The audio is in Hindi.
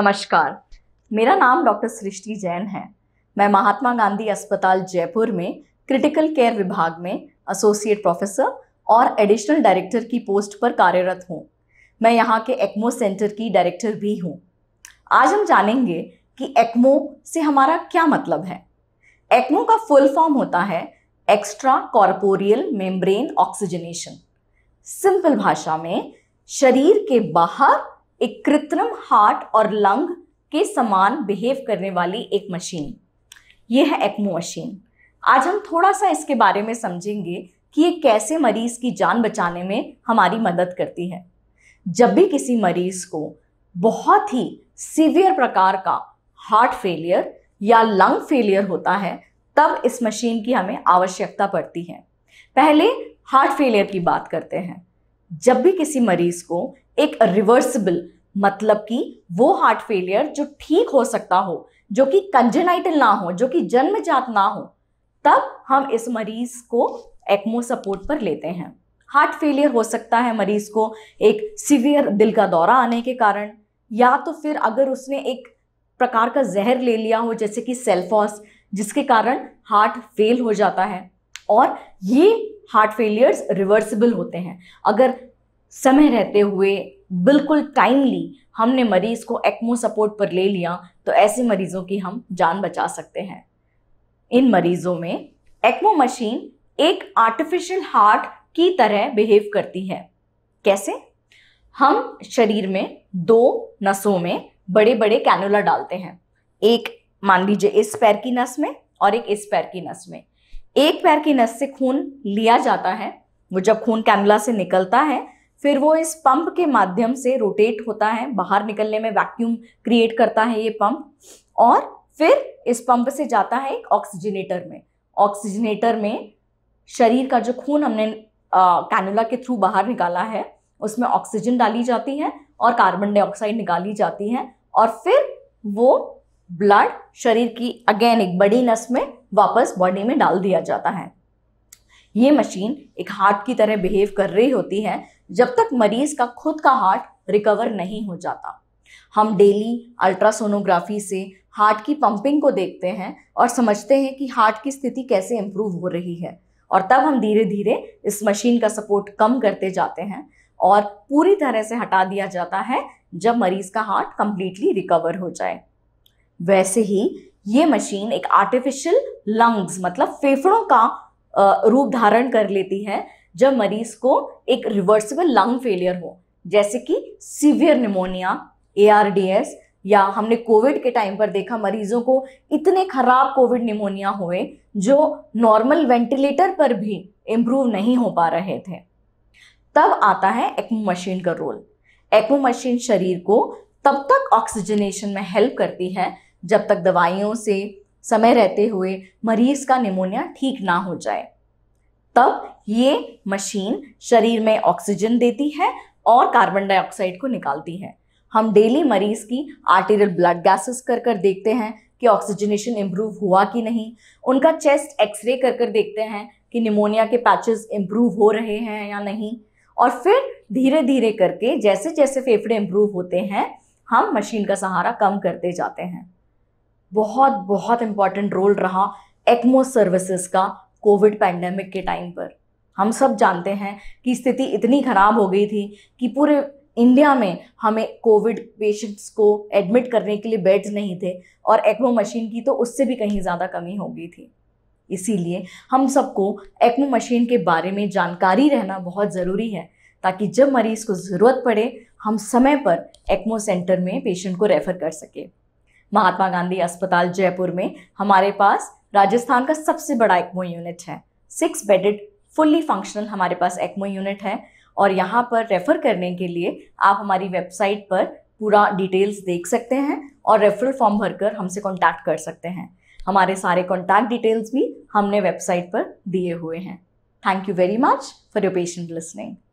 नमस्कार मेरा नाम डॉक्टर सृष्टि जैन है मैं महात्मा गांधी अस्पताल जयपुर में क्रिटिकल केयर विभाग में एसोसिएट प्रोफेसर और एडिशनल डायरेक्टर की पोस्ट पर कार्यरत हूँ मैं यहाँ के एक्मो सेंटर की डायरेक्टर भी हूँ आज हम जानेंगे कि एक्मो से हमारा क्या मतलब है एक्मो का फुल फॉर्म होता है extra corporeal membrane oxygenation simple भाषा में शरीर के बाहर एक कृत्रिम हार्ट और लंग के समान बिहेव करने वाली एक मशीन ये है एक्मो मशीन आज हम थोड़ा सा इसके बारे में समझेंगे कि ये कैसे मरीज की जान बचाने में हमारी मदद करती है जब भी किसी मरीज को बहुत ही सीवियर प्रकार का हार्ट फेलियर या लंग फेलियर होता है तब इस मशीन की हमें आवश्यकता पड़ती है पहले हार्ट फेलियर की बात करते हैं जब भी किसी मरीज को एक रिवर्सिबल मतलब कि वो हार्ट फेलियर जो ठीक हो सकता हो जो कि कंजेनाइटल ना हो जो कि जन्मजात ना हो तब हम इस मरीज को एक्मो सपोर्ट पर लेते हैं हार्ट फेलियर हो सकता है मरीज को एक सीवियर दिल का दौरा आने के कारण या तो फिर अगर उसने एक प्रकार का जहर ले लिया हो जैसे कि सेल्फॉस जिसके कारण हार्ट फेल हो जाता है और ये हार्ट फेलियर्स रिवर्सिबल होते हैं अगर समय रहते हुए बिल्कुल टाइमली हमने मरीज़ को एक्मो सपोर्ट पर ले लिया तो ऐसे मरीज़ों की हम जान बचा सकते हैं इन मरीज़ों में एक्मो मशीन एक आर्टिफिशियल हार्ट की तरह बिहेव करती है कैसे हम शरीर में दो नसों में बड़े बड़े कैनुला डालते हैं एक मान लीजिए इस पैर की नस में और एक इस पैर की नस में एक पैर की नस से खून लिया जाता है वो जब खून कैनुला से निकलता है फिर वो इस पंप के माध्यम से रोटेट होता है बाहर निकलने में वैक्यूम क्रिएट करता है ये पंप और फिर इस पंप से जाता है एक ऑक्सीजनेटर में ऑक्सीजनेटर में शरीर का जो खून हमने कैनुला के थ्रू बाहर निकाला है उसमें ऑक्सीजन डाली जाती है और कार्बन डाइऑक्साइड निकाली जाती है और फिर वो ब्लड शरीर की अगेन एक बड़ी नस में वापस बॉडी में डाल दिया जाता है ये मशीन एक हार्ट की तरह बिहेव कर रही होती है जब तक मरीज का खुद का हार्ट रिकवर नहीं हो जाता हम डेली अल्ट्रासोनोग्राफी से हार्ट की पंपिंग को देखते हैं और समझते हैं कि हार्ट की स्थिति कैसे इम्प्रूव हो रही है और तब हम धीरे धीरे इस मशीन का सपोर्ट कम करते जाते हैं और पूरी तरह से हटा दिया जाता है जब मरीज का हार्ट कंप्लीटली रिकवर हो जाए वैसे ही ये मशीन एक आर्टिफिशियल लंग्स मतलब फेफड़ों का रूप धारण कर लेती है जब मरीज को एक रिवर्सिबल लंग फेलियर हो जैसे कि सीवियर निमोनिया ए या हमने कोविड के टाइम पर देखा मरीजों को इतने खराब कोविड निमोनिया हुए जो नॉर्मल वेंटिलेटर पर भी इम्प्रूव नहीं हो पा रहे थे तब आता है एक्मो मशीन का रोल एक्मो मशीन शरीर को तब तक ऑक्सीजनेशन में हेल्प करती है जब तक दवाइयों से समय रहते हुए मरीज का निमोनिया ठीक ना हो जाए तब ये मशीन शरीर में ऑक्सीजन देती है और कार्बन डाइऑक्साइड को निकालती है हम डेली मरीज की आर्टेरियल ब्लड गैसेस कर कर देखते हैं कि ऑक्सीजनेशन इम्प्रूव हुआ कि नहीं उनका चेस्ट एक्सरे कर कर देखते हैं कि निमोनिया के पैचेस इम्प्रूव हो रहे हैं या नहीं और फिर धीरे धीरे करके जैसे जैसे फेफड़े इम्प्रूव होते हैं हम मशीन का सहारा कम करते जाते हैं बहुत बहुत इम्पॉर्टेंट रोल रहा एक्मो सर्विसेज का कोविड पैंडेमिक के टाइम पर हम सब जानते हैं कि स्थिति इतनी ख़राब हो गई थी कि पूरे इंडिया में हमें कोविड पेशेंट्स को एडमिट करने के लिए बेड्स नहीं थे और एक्मो मशीन की तो उससे भी कहीं ज़्यादा कमी हो गई थी इसीलिए हम सबको एक्मो मशीन के बारे में जानकारी रहना बहुत ज़रूरी है ताकि जब मरीज़ को ज़रूरत पड़े हम समय पर एक्मो सेंटर में पेशेंट को रेफ़र कर सकें महात्मा गांधी अस्पताल जयपुर में हमारे पास राजस्थान का सबसे बड़ा एक्मो यूनिट है सिक्स बेडेड फुल्ली फंक्शनल हमारे पास एक्मो यूनिट है और यहाँ पर रेफ़र करने के लिए आप हमारी वेबसाइट पर पूरा डिटेल्स देख सकते हैं और रेफरल फॉर्म भरकर हमसे कॉन्टैक्ट कर सकते हैं हमारे सारे कॉन्टैक्ट डिटेल्स भी हमने वेबसाइट पर दिए हुए हैं thank you very much for your patient listening